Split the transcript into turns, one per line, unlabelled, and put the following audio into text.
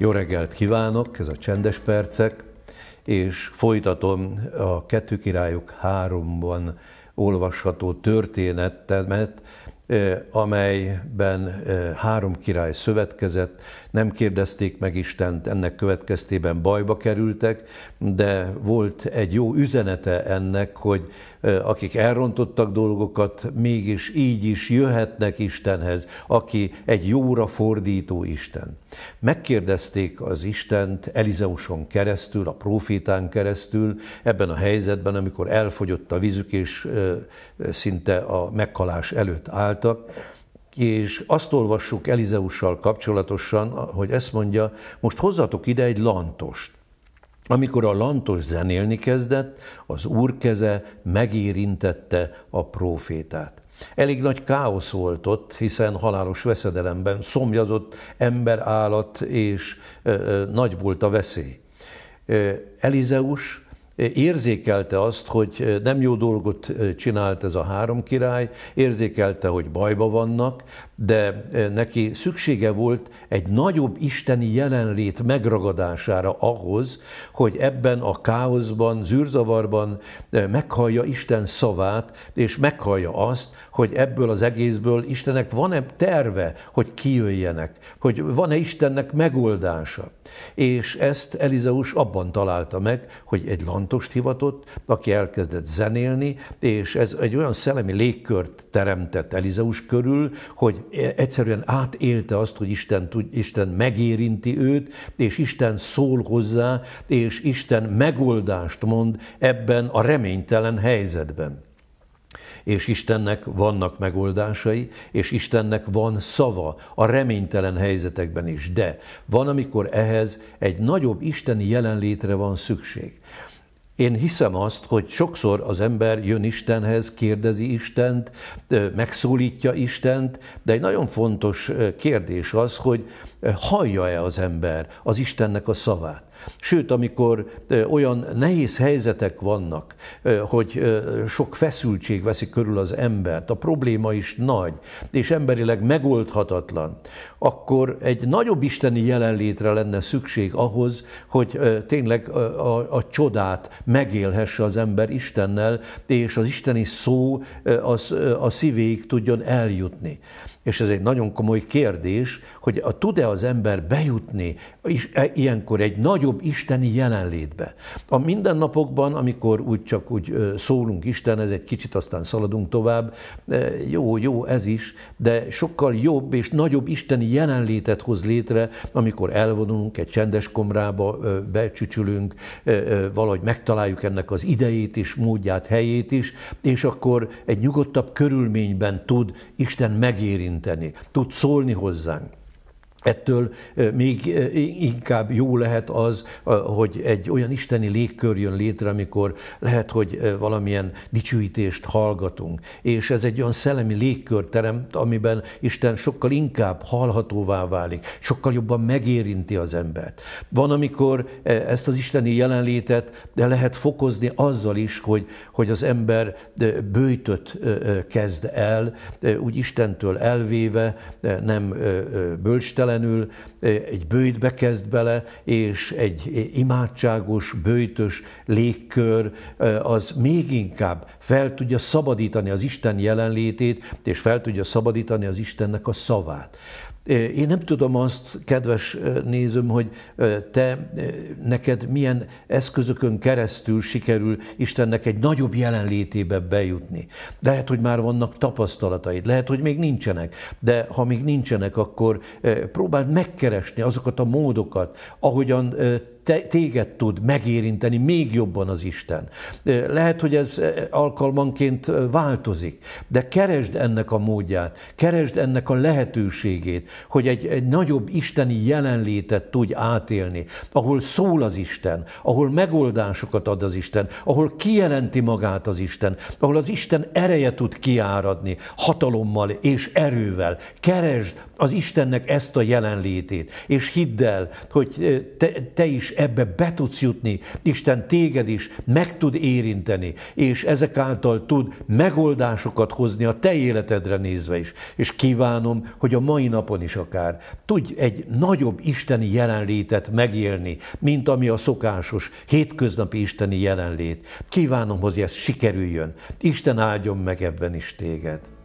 Jó reggelt kívánok, ez a Csendes Percek, és folytatom a Kettő Királyok háromban olvasható történetemet, eh, amelyben eh, három király szövetkezett, nem kérdezték meg Istent, ennek következtében bajba kerültek, de volt egy jó üzenete ennek, hogy eh, akik elrontottak dolgokat, mégis így is jöhetnek Istenhez, aki egy jóra fordító Isten. Megkérdezték az Istent Elizeuson keresztül, a profétán keresztül, ebben a helyzetben, amikor elfogyott a vízük, és szinte a meghalás előtt álltak, és azt olvassuk Elizeussal kapcsolatosan, hogy ezt mondja, most hozzatok ide egy lantost. Amikor a lantos zenélni kezdett, az úr keze megérintette a profétát. Elég nagy káosz volt ott, hiszen halálos veszedelemben szomjazott ember, állat és ö, ö, nagy volt a veszély. Elizeus érzékelte azt, hogy nem jó dolgot csinált ez a három király, érzékelte, hogy bajba vannak, de neki szüksége volt egy nagyobb isteni jelenlét megragadására ahhoz, hogy ebben a káoszban, zűrzavarban meghallja Isten szavát, és meghallja azt, hogy ebből az egészből Istenek van-e terve, hogy kijöjjenek, hogy van-e Istennek megoldása. És ezt Elizeus abban találta meg, hogy egy fontost hivatott, aki elkezdett zenélni, és ez egy olyan szellemi légkört teremtett Elizeus körül, hogy e, egyszerűen átélte azt, hogy Isten, tud, Isten megérinti őt, és Isten szól hozzá, és Isten megoldást mond ebben a reménytelen helyzetben és Istennek vannak megoldásai, és Istennek van szava a reménytelen helyzetekben is. De van, amikor ehhez egy nagyobb Isteni jelenlétre van szükség. Én hiszem azt, hogy sokszor az ember jön Istenhez, kérdezi Istent, megszólítja Istent, de egy nagyon fontos kérdés az, hogy hallja-e az ember az Istennek a szavát. Sőt, amikor olyan nehéz helyzetek vannak, hogy sok feszültség veszi körül az embert, a probléma is nagy, és emberileg megoldhatatlan, akkor egy nagyobb isteni jelenlétre lenne szükség ahhoz, hogy tényleg a, a, a csodát megélhesse az ember Istennel, és az isteni szó az a szívéig tudjon eljutni és ez egy nagyon komoly kérdés, hogy a tud-e az ember bejutni és e- ilyenkor egy nagyobb isteni jelenlétbe. A mindennapokban, amikor úgy csak úgy szólunk Istenhez, egy kicsit aztán szaladunk tovább, jó, jó ez is, de sokkal jobb és nagyobb isteni jelenlétet hoz létre, amikor elvonulunk egy csendes komrába, becsücsülünk, valahogy megtaláljuk ennek az idejét is, módját, helyét is, és akkor egy nyugodtabb körülményben tud Isten megérinteni interni. Tudi solni hozang. Ettől még inkább jó lehet az, hogy egy olyan isteni légkör jön létre, amikor lehet, hogy valamilyen dicsőítést hallgatunk. És ez egy olyan szellemi légkör teremt, amiben Isten sokkal inkább hallhatóvá válik, sokkal jobban megérinti az embert. Van, amikor e, ezt az isteni jelenlétet de lehet fokozni azzal is, hogy, hogy az ember bőjtöt kezd el, úgy Istentől elvéve, nem bölcstelen, véletlenül eh, egy bőjtbe kezd bele, és egy eh, imádságos, bőjtös légkör eh, az még inkább fel tudja szabadítani az Isten jelenlétét, és fel tudja szabadítani az Istennek a szavát. Én nem tudom azt, kedves nézőm, hogy te, neked milyen eszközökön keresztül sikerül Istennek egy nagyobb jelenlétébe bejutni. Lehet, hogy már vannak tapasztalataid, lehet, hogy még nincsenek, de ha még nincsenek, akkor próbáld megkeresni azokat a módokat, ahogyan te, téged tud megérinteni még jobban az Isten. Lehet, hogy ez alkalmanként változik, de keresd ennek a módját, keresd ennek a lehetőségét, hogy egy, egy nagyobb isteni jelenlétet tudj átélni, ahol szól az Isten, ahol megoldásokat ad az Isten, ahol kijelenti magát az Isten, ahol az Isten ereje tud kiáradni hatalommal és erővel. Keresd az Istennek ezt a jelenlétét, és hidd el, hogy te, te is ebbe be tudsz jutni, Isten téged is meg tud érinteni, és ezek által tud megoldásokat hozni a te életedre nézve is. És kívánom, hogy a mai napon is akár tudj egy nagyobb isteni jelenlétet megélni, mint ami a szokásos, hétköznapi isteni jelenlét. Kívánom, hogy ez sikerüljön. Isten áldjon meg ebben is téged.